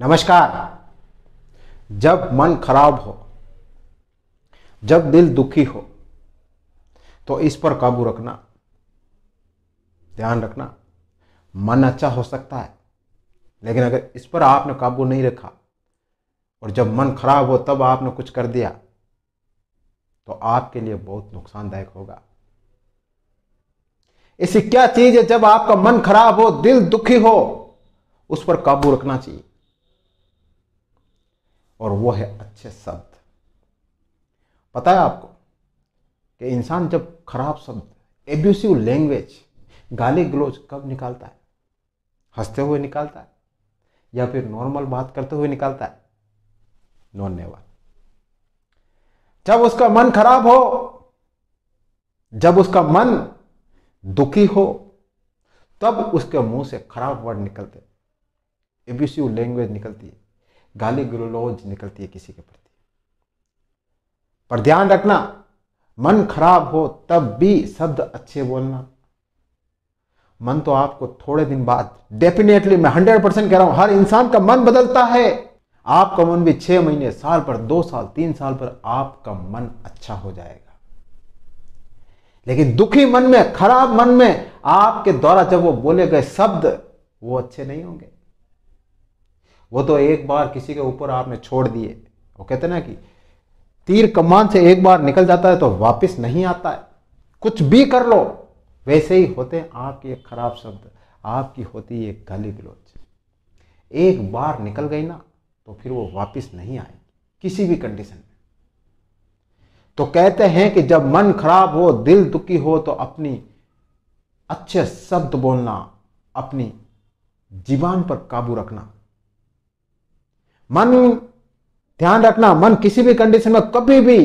नमस्कार जब मन खराब हो जब दिल दुखी हो तो इस पर काबू रखना ध्यान रखना मन अच्छा हो सकता है लेकिन अगर इस पर आपने काबू नहीं रखा और जब मन खराब हो तब आपने कुछ कर दिया तो आपके लिए बहुत नुकसानदायक होगा ऐसी क्या चीज है जब आपका मन खराब हो दिल दुखी हो उस पर काबू रखना चाहिए और वो है अच्छे शब्द पता है आपको कि इंसान जब खराब शब्द एब्यूसिव लैंग्वेज गाली ग्लोज कब निकालता है हंसते हुए निकालता है या फिर नॉर्मल बात करते हुए निकालता है नॉन नेवर जब उसका मन खराब हो जब उसका मन दुखी हो तब उसके मुंह से खराब वर्ड निकलते एब्यूसिव लैंग्वेज निकलती है गाली गलोज निकलती है किसी के प्रति पर ध्यान रखना मन खराब हो तब भी शब्द अच्छे बोलना मन तो आपको थोड़े दिन बाद डेफिनेटली मैं हंड्रेड परसेंट कह रहा हूं हर इंसान का मन बदलता है आपका मन भी छह महीने साल पर दो साल तीन साल पर आपका मन अच्छा हो जाएगा लेकिन दुखी मन में खराब मन में आपके द्वारा जब वो बोले गए शब्द वो अच्छे नहीं होंगे वो तो एक बार किसी के ऊपर आपने छोड़ दिए वो कहते ना कि तीर कमान से एक बार निकल जाता है तो वापस नहीं आता है कुछ भी कर लो वैसे ही होते हैं आपके एक खराब शब्द आपकी होती है गाली गलोच एक बार निकल गई ना तो फिर वो वापस नहीं आएगी किसी भी कंडीशन में तो कहते हैं कि जब मन खराब हो दिल दुखी हो तो अपनी अच्छे शब्द बोलना अपनी जीवान पर काबू रखना मन ध्यान रखना मन किसी भी कंडीशन में कभी भी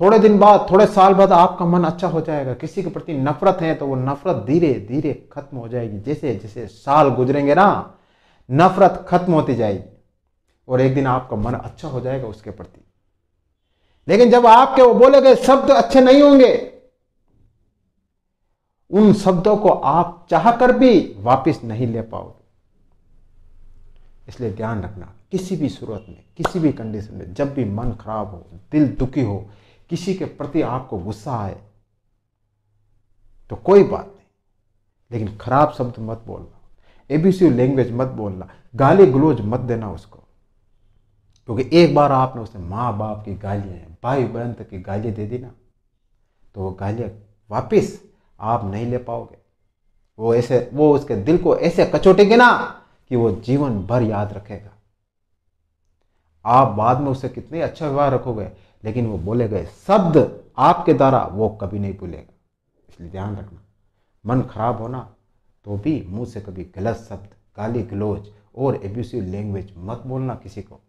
थोड़े दिन बाद थोड़े साल बाद आपका मन अच्छा हो जाएगा किसी के प्रति नफरत है तो वो नफरत धीरे धीरे खत्म हो जाएगी जैसे जैसे साल गुजरेंगे ना नफरत खत्म होती जाएगी और एक दिन आपका मन अच्छा हो जाएगा उसके प्रति लेकिन जब आपके वो बोले गए शब्द अच्छे नहीं होंगे उन शब्दों को आप चाह कर भी वापिस नहीं ले पाओ इसलिए ध्यान रखना किसी भी सूरत में किसी भी कंडीशन में जब भी मन खराब हो दिल दुखी हो किसी के प्रति आपको गुस्सा आए तो कोई बात नहीं लेकिन खराब शब्द मत बोलना एबीसी लैंग्वेज मत बोलना गाली गलोज मत देना उसको क्योंकि एक बार आपने उसे माँ बाप की गालियाँ भाई बहन तक की गालियाँ दे दी ना तो वो गालियाँ वापिस आप नहीं ले पाओगे वो ऐसे वो उसके दिल को ऐसे कचोटेंगे ना कि वो जीवन भर याद रखेगा आप बाद में उसे कितने अच्छा व्यवहार रखोगे लेकिन वो बोले गए शब्द आपके द्वारा वो कभी नहीं भूलेगा इसलिए ध्यान रखना मन खराब होना तो भी मुंह से कभी गलत शब्द गाली गलोच और एब्यूसिव लैंग्वेज मत बोलना किसी को